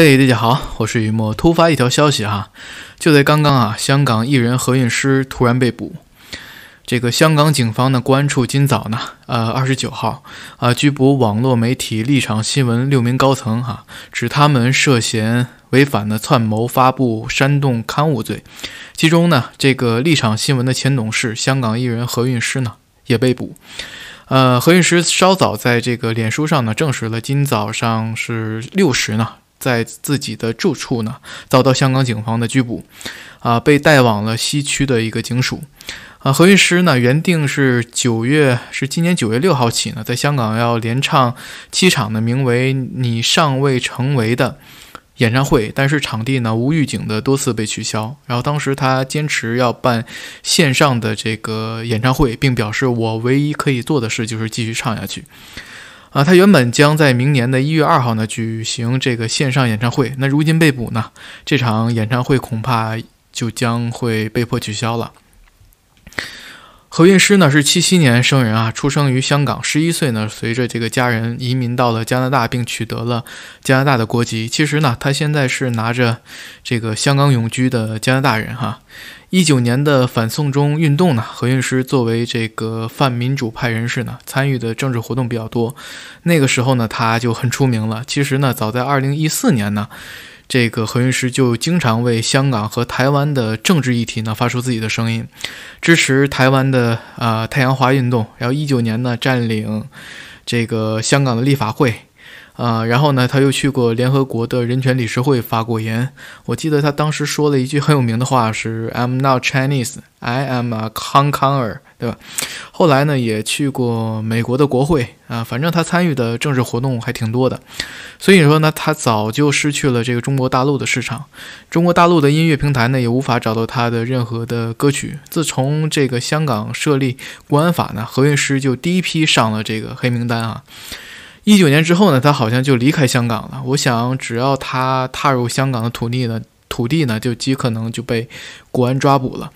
嘿，大家好，我是雨墨。突发一条消息哈，就在刚刚啊，香港艺人何韵诗突然被捕。这个香港警方的安处今早呢，呃，二十九号啊，拘捕网络媒体立场新闻六名高层哈，指他们涉嫌违反了串谋发布煽动刊物罪。其中呢，这个立场新闻的前董事香港艺人何韵诗呢也被捕。呃，何韵诗稍早在这个脸书上呢证实了，今早上是六时呢。在自己的住处呢，遭到香港警方的拘捕，啊，被带往了西区的一个警署。啊，何韵诗呢原定是九月，是今年九月六号起呢，在香港要连唱七场的名为《你尚未成为》的演唱会，但是场地呢无预警的多次被取消。然后当时他坚持要办线上的这个演唱会，并表示我唯一可以做的事就是继续唱下去。啊，他原本将在明年的一月二号呢举行这个线上演唱会，那如今被捕呢，这场演唱会恐怕就将会被迫取消了。何韵诗呢是七七年生人啊，出生于香港，十一岁呢，随着这个家人移民到了加拿大，并取得了加拿大的国籍。其实呢，他现在是拿着这个香港永居的加拿大人哈。一九年的反送中运动呢，何韵诗作为这个泛民主派人士呢，参与的政治活动比较多，那个时候呢，他就很出名了。其实呢，早在二零一四年呢。这个何韵诗就经常为香港和台湾的政治议题呢发出自己的声音，支持台湾的啊太阳花运动，然后一九年呢占领这个香港的立法会。啊，然后呢，他又去过联合国的人权理事会发过言，我记得他当时说了一句很有名的话是 “I'm not Chinese, I am a Hong Konger”，对吧？后来呢，也去过美国的国会啊，反正他参与的政治活动还挺多的。所以说呢，他早就失去了这个中国大陆的市场，中国大陆的音乐平台呢也无法找到他的任何的歌曲。自从这个香港设立国安法呢，何韵诗就第一批上了这个黑名单啊。一九年之后呢，他好像就离开香港了。我想，只要他踏入香港的土地呢，土地呢就极可能就被国安抓捕了。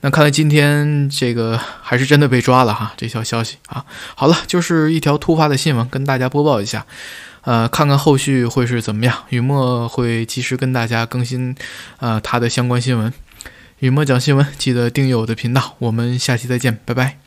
那看来今天这个还是真的被抓了哈，这条消息啊。好了，就是一条突发的新闻，跟大家播报一下。呃，看看后续会是怎么样，雨墨会及时跟大家更新呃他的相关新闻。雨墨讲新闻，记得订阅我的频道。我们下期再见，拜拜。